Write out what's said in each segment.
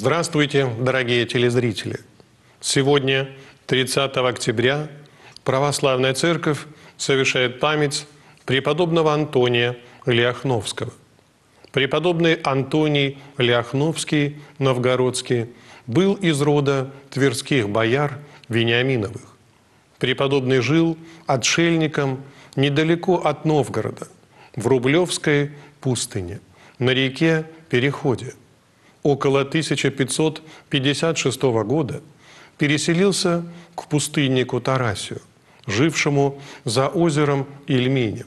Здравствуйте, дорогие телезрители! Сегодня, 30 октября, Православная Церковь совершает память преподобного Антония Ляхновского. Преподобный Антоний Ляхновский, новгородский, был из рода тверских бояр Вениаминовых. Преподобный жил отшельником недалеко от Новгорода, в Рублевской пустыне, на реке Переходе – около 1556 года переселился к пустыннику Тарасию, жившему за озером Ильменем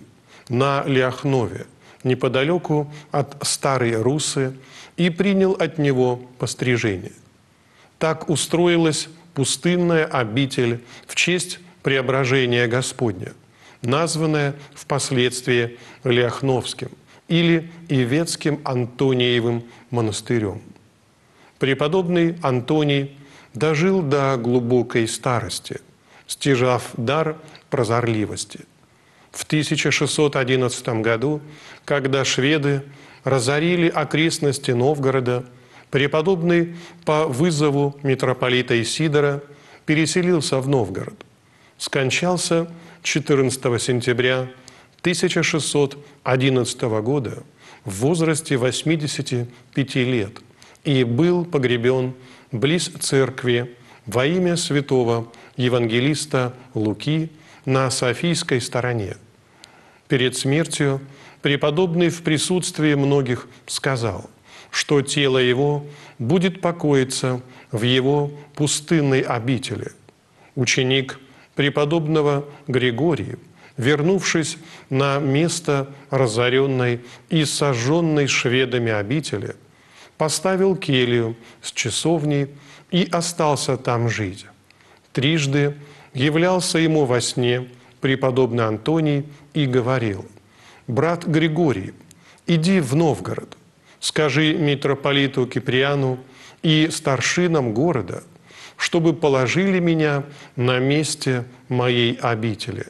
на Ляхнове, неподалеку от Старой Русы, и принял от него пострижение. Так устроилась пустынная обитель в честь преображения Господня, названная впоследствии Ляхновским или Ивецким Антониевым монастырем преподобный Антоний дожил до глубокой старости, стяжав дар прозорливости. В 1611 году, когда шведы разорили окрестности Новгорода, преподобный по вызову митрополита Исидора переселился в Новгород. Скончался 14 сентября 1611 года в возрасте 85 лет – и был погребен близ церкви во имя святого евангелиста Луки на Софийской стороне. Перед смертью преподобный в присутствии многих сказал, что тело его будет покоиться в его пустынной обители. Ученик преподобного Григория, вернувшись на место разоренной и сожженной шведами обители, поставил келью с часовней и остался там жить. Трижды являлся ему во сне преподобный Антоний и говорил, «Брат Григорий, иди в Новгород, скажи митрополиту Киприану и старшинам города, чтобы положили меня на месте моей обители».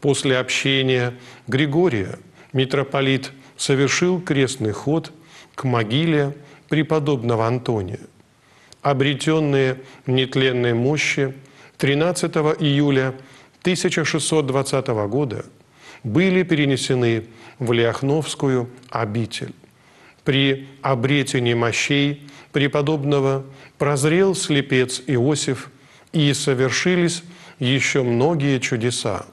После общения Григория митрополит совершил крестный ход – к могиле преподобного Антония, обретенные нетленные мощи 13 июля 1620 года были перенесены в Ляхновскую обитель. При обретении мощей преподобного прозрел слепец Иосиф, и совершились еще многие чудеса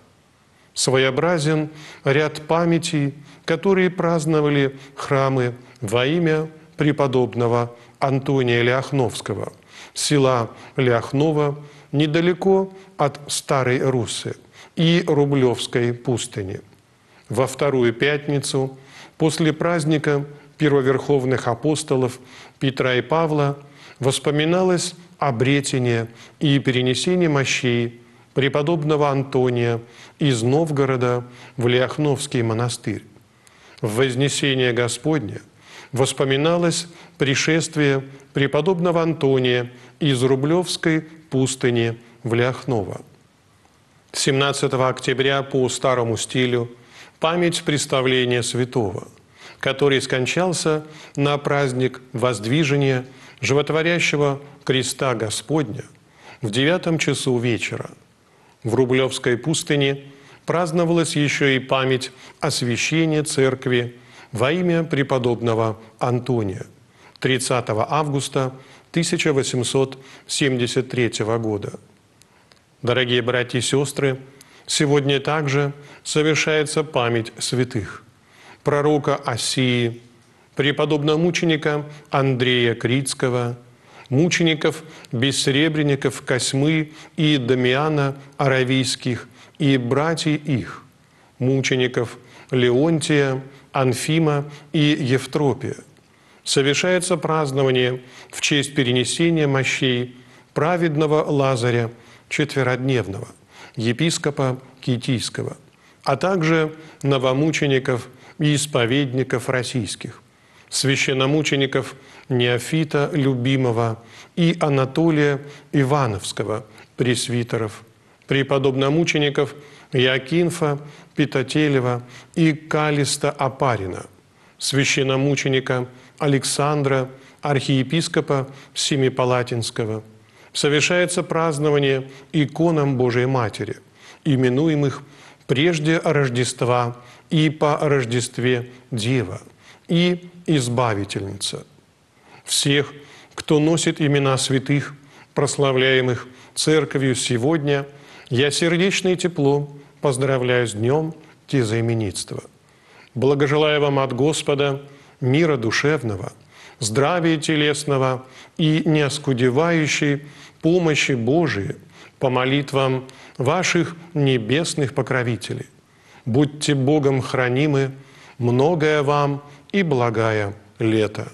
своеобразен ряд памятей, которые праздновали храмы во имя преподобного Антония Ляхновского, села Ляхнова, недалеко от Старой Русы и Рублевской пустыни. Во вторую пятницу, после праздника первоверховных апостолов Петра и Павла, воспоминалось обретение и перенесение мощей преподобного Антония из Новгорода в Ляхновский монастырь. В Вознесение Господне воспоминалось пришествие преподобного Антония из Рублевской пустыни в Ляхново. 17 октября по старому стилю память представления святого, который скончался на праздник воздвижения животворящего креста Господня в девятом часу вечера – в Рублевской пустыне праздновалась еще и память о священии церкви во имя преподобного Антония 30 августа 1873 года. Дорогие братья и сестры, сегодня также совершается память святых пророка Осии, преподобного мученика Андрея Крицкого – мучеников, Бессребренников, Косьмы и Дамиана Аравийских и братьев их, мучеников Леонтия, Анфима и Евтропия. Совершается празднование в честь перенесения мощей праведного Лазаря четверодневного, епископа Китийского, а также новомучеников и исповедников российских священномучеников Неофита Любимого и Анатолия Ивановского, пресвитеров, преподобномучеников Якинфа Питателева и Калиста Апарина, священномученика Александра, архиепископа Семипалатинского. Совершается празднование иконам Божией Матери, именуемых прежде Рождества и по Рождестве Дева – и избавительница всех, кто носит имена святых, прославляемых Церковью сегодня, я и тепло поздравляю с днем тезаименитства. Благожелаю вам от Господа мира душевного, здравия телесного и неоскудевающей помощи Божией по молитвам ваших небесных покровителей. Будьте Богом хранимы, многое вам – и благая лето.